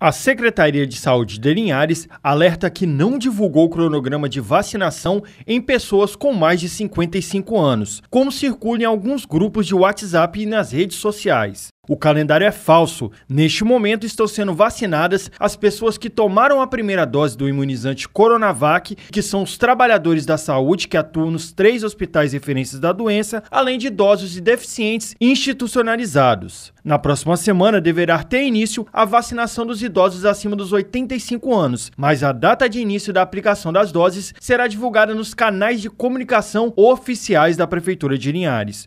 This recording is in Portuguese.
A Secretaria de Saúde de Linhares alerta que não divulgou o cronograma de vacinação em pessoas com mais de 55 anos, como circula em alguns grupos de WhatsApp e nas redes sociais. O calendário é falso. Neste momento estão sendo vacinadas as pessoas que tomaram a primeira dose do imunizante Coronavac, que são os trabalhadores da saúde que atuam nos três hospitais referências da doença, além de idosos e deficientes institucionalizados. Na próxima semana deverá ter início a vacinação dos idosos acima dos 85 anos, mas a data de início da aplicação das doses será divulgada nos canais de comunicação oficiais da Prefeitura de Linhares.